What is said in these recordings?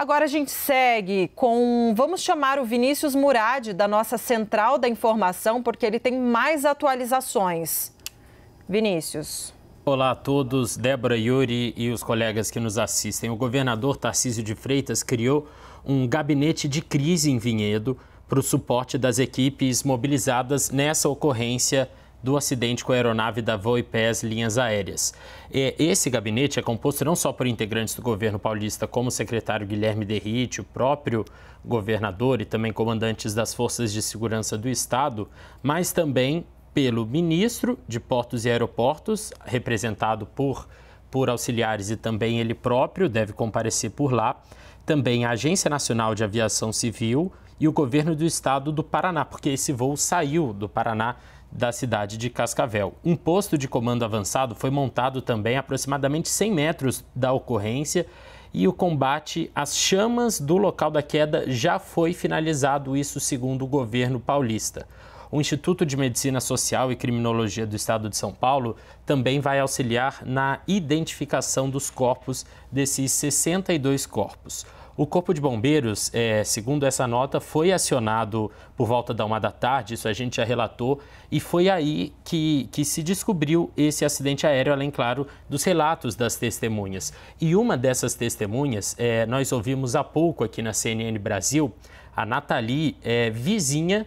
Agora a gente segue com. Vamos chamar o Vinícius Murad, da nossa central da informação, porque ele tem mais atualizações. Vinícius. Olá a todos, Débora Yuri e os colegas que nos assistem. O governador Tarcísio de Freitas criou um gabinete de crise em Vinhedo para o suporte das equipes mobilizadas nessa ocorrência do acidente com a aeronave da Voipés Linhas Aéreas. Esse gabinete é composto não só por integrantes do governo paulista, como o secretário Guilherme Derrite, o próprio governador e também comandantes das forças de segurança do Estado, mas também pelo ministro de Portos e Aeroportos, representado por, por auxiliares e também ele próprio, deve comparecer por lá, também a Agência Nacional de Aviação Civil e o governo do estado do Paraná, porque esse voo saiu do Paraná da cidade de Cascavel. Um posto de comando avançado foi montado também a aproximadamente 100 metros da ocorrência e o combate às chamas do local da queda já foi finalizado, isso segundo o governo paulista. O Instituto de Medicina Social e Criminologia do Estado de São Paulo também vai auxiliar na identificação dos corpos desses 62 corpos. O Corpo de Bombeiros, é, segundo essa nota, foi acionado por volta da uma da tarde, isso a gente já relatou, e foi aí que, que se descobriu esse acidente aéreo, além, claro, dos relatos das testemunhas. E uma dessas testemunhas, é, nós ouvimos há pouco aqui na CNN Brasil, a Nathalie, é, vizinha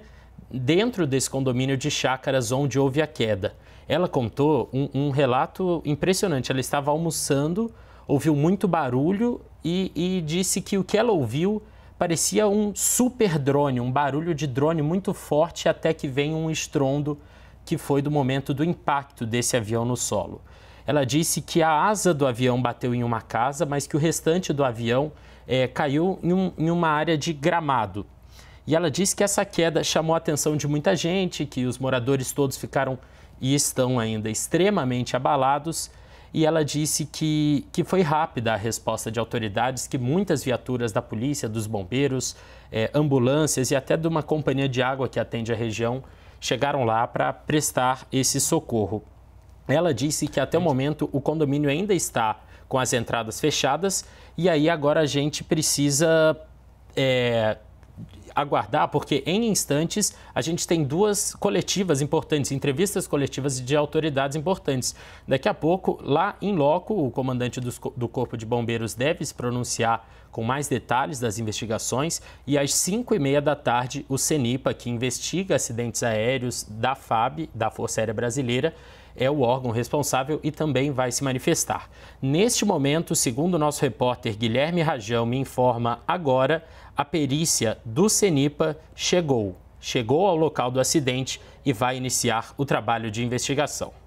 dentro desse condomínio de chácaras onde houve a queda. Ela contou um, um relato impressionante. Ela estava almoçando ouviu muito barulho e, e disse que o que ela ouviu parecia um super drone, um barulho de drone muito forte, até que vem um estrondo que foi do momento do impacto desse avião no solo. Ela disse que a asa do avião bateu em uma casa, mas que o restante do avião é, caiu em, um, em uma área de gramado. E ela disse que essa queda chamou a atenção de muita gente, que os moradores todos ficaram e estão ainda extremamente abalados e ela disse que, que foi rápida a resposta de autoridades, que muitas viaturas da polícia, dos bombeiros, é, ambulâncias e até de uma companhia de água que atende a região chegaram lá para prestar esse socorro. Ela disse que até o momento o condomínio ainda está com as entradas fechadas e aí agora a gente precisa é, aguardar, porque em instantes a gente tem duas coletivas importantes, entrevistas coletivas de autoridades importantes. Daqui a pouco, lá em loco, o comandante do Corpo de Bombeiros deve se pronunciar com mais detalhes das investigações e às 5 e meia da tarde o CENIPA, que investiga acidentes aéreos da FAB, da Força Aérea Brasileira, é o órgão responsável e também vai se manifestar. Neste momento, segundo o nosso repórter Guilherme Rajão me informa agora, a perícia do CENIPA chegou. Chegou ao local do acidente e vai iniciar o trabalho de investigação.